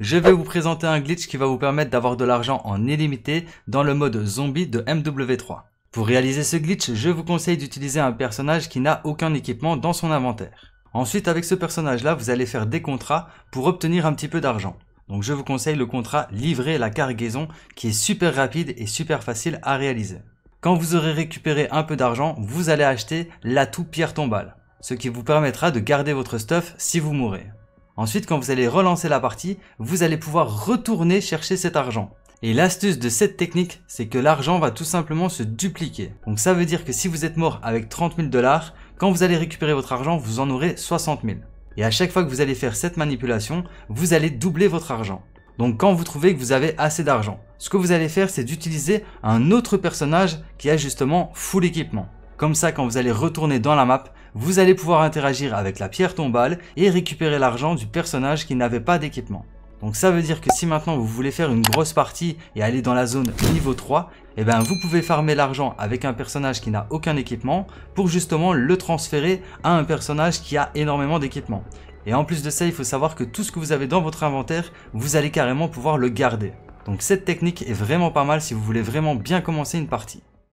Je vais vous présenter un glitch qui va vous permettre d'avoir de l'argent en illimité dans le mode zombie de MW3. Pour réaliser ce glitch, je vous conseille d'utiliser un personnage qui n'a aucun équipement dans son inventaire. Ensuite, avec ce personnage-là, vous allez faire des contrats pour obtenir un petit peu d'argent. Donc je vous conseille le contrat livrer la cargaison qui est super rapide et super facile à réaliser. Quand vous aurez récupéré un peu d'argent, vous allez acheter l'atout pierre tombale, ce qui vous permettra de garder votre stuff si vous mourrez. Ensuite, quand vous allez relancer la partie, vous allez pouvoir retourner chercher cet argent. Et l'astuce de cette technique, c'est que l'argent va tout simplement se dupliquer. Donc ça veut dire que si vous êtes mort avec 30 000 dollars, quand vous allez récupérer votre argent, vous en aurez 60 000. Et à chaque fois que vous allez faire cette manipulation, vous allez doubler votre argent. Donc quand vous trouvez que vous avez assez d'argent, ce que vous allez faire, c'est d'utiliser un autre personnage qui a justement full équipement. Comme ça, quand vous allez retourner dans la map, vous allez pouvoir interagir avec la pierre tombale et récupérer l'argent du personnage qui n'avait pas d'équipement. Donc ça veut dire que si maintenant vous voulez faire une grosse partie et aller dans la zone niveau 3, eh ben vous pouvez farmer l'argent avec un personnage qui n'a aucun équipement pour justement le transférer à un personnage qui a énormément d'équipement. Et en plus de ça, il faut savoir que tout ce que vous avez dans votre inventaire, vous allez carrément pouvoir le garder. Donc cette technique est vraiment pas mal si vous voulez vraiment bien commencer une partie.